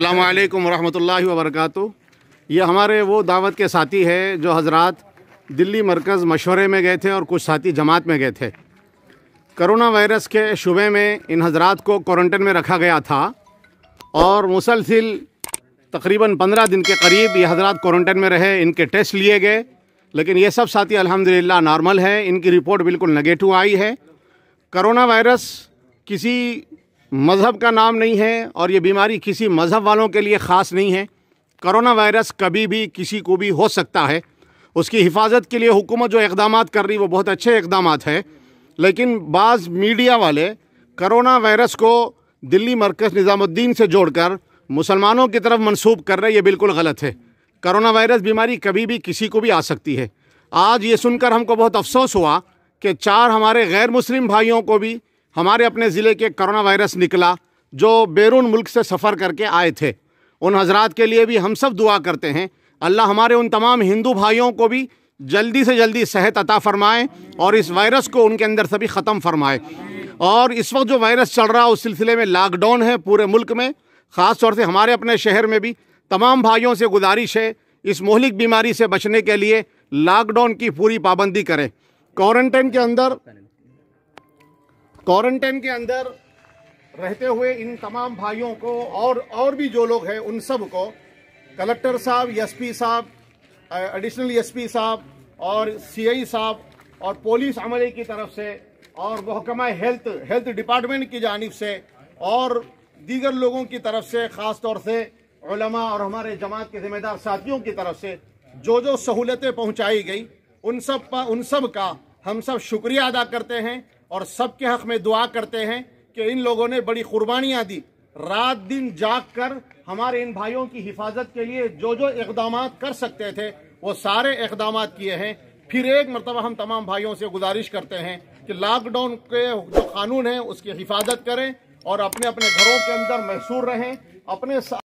السلام علیکم ورحمۃ اللہ وبرکاتہ یہ ہمارے وہ دعوت کے ساتھی ہے جو حضرات دلی مرکز مشورے میں گئے تھے اور کچھ ساتھی جماعت میں گئے تھے کرونا وائرس کے شعبے میں ان حضرات کو کورنٹن میں رکھا گیا تھا اور مسلسل تقریباً پندرہ دن کے قریب یہ حضرات کورنٹن میں رہے ان کے ٹیسٹ لیے گئے لیکن یہ سب ساتھی الحمدللہ نارمل ہیں ان کی رپورٹ بالکل نگیٹو آئی ہے کرونا وائرس کسی مذہب کا نام نہیں ہے اور یہ بیماری کسی مذہب والوں کے لیے خاص نہیں ہے کرونا وائرس کبھی بھی کسی کو بھی ہو سکتا ہے اس کی حفاظت کے لیے حکومت جو اقدامات کر رہی وہ بہت اچھے اقدامات ہیں لیکن بعض میڈیا والے کرونا وائرس کو دلی مرکز نظام الدین سے جوڑ کر مسلمانوں کی طرف منسوب کر رہے یہ بالکل غلط ہے کرونا وائرس بیماری کبھی بھی کسی کو بھی آ سکتی ہے آج یہ سن کر ہم کو بہت افسوس ہوا کہ چار ہمارے غیر مسلم بھائیوں کو بھی ہمارے اپنے ضلع کے کرونا وائرس نکلا جو بیرون ملک سے سفر کر کے آئے تھے ان حضرات کے لیے بھی ہم سب دعا کرتے ہیں اللہ ہمارے ان تمام ہندو بھائیوں کو بھی جلدی سے جلدی صحت عطا فرمائے اور اس وائرس کو ان کے اندر سبھی ختم فرمائے اور اس وقت جو وائرس چل رہا اس سلسلے میں لاک ڈاؤن ہے پورے ملک میں خاص طور سے ہمارے اپنے شہر میں بھی تمام بھائیوں سے گزارش ہے اس مہلک بیماری سے بچنے کے لیے لاک ڈاؤن کی پوری پابندی کریں کوارنٹائن کے اندر کوارنٹائن کے اندر رہتے ہوئے ان تمام بھائیوں کو اور اور بھی جو لوگ ہیں ان سب کو کلکٹر صاحب ایس پی صاحب ایڈیشنل ایس پی صاحب اور سی آئی صاحب اور پولیس عملے کی طرف سے اور محکمہ ہیلتھ ہیلتھ ڈپارٹمنٹ کی جانب سے اور دیگر لوگوں کی طرف سے خاص طور سے علماء اور ہمارے جماعت کے ذمہ دار ساتھیوں کی طرف سے جو جو سہولتیں پہنچائی گئی ان سب ان سب کا ہم سب شکریہ ادا کرتے ہیں اور سب کے حق میں دعا کرتے ہیں کہ ان لوگوں نے بڑی قربانیاں دی رات دن جاگ کر ہمارے ان بھائیوں کی حفاظت کے لیے جو جو اقدامات کر سکتے تھے وہ سارے اقدامات کیے ہیں پھر ایک مرتبہ ہم تمام بھائیوں سے گزارش کرتے ہیں کہ لاک ڈاؤن کے جو قانون ہیں اس کی حفاظت کریں اور اپنے اپنے گھروں کے اندر محصور رہیں اپنے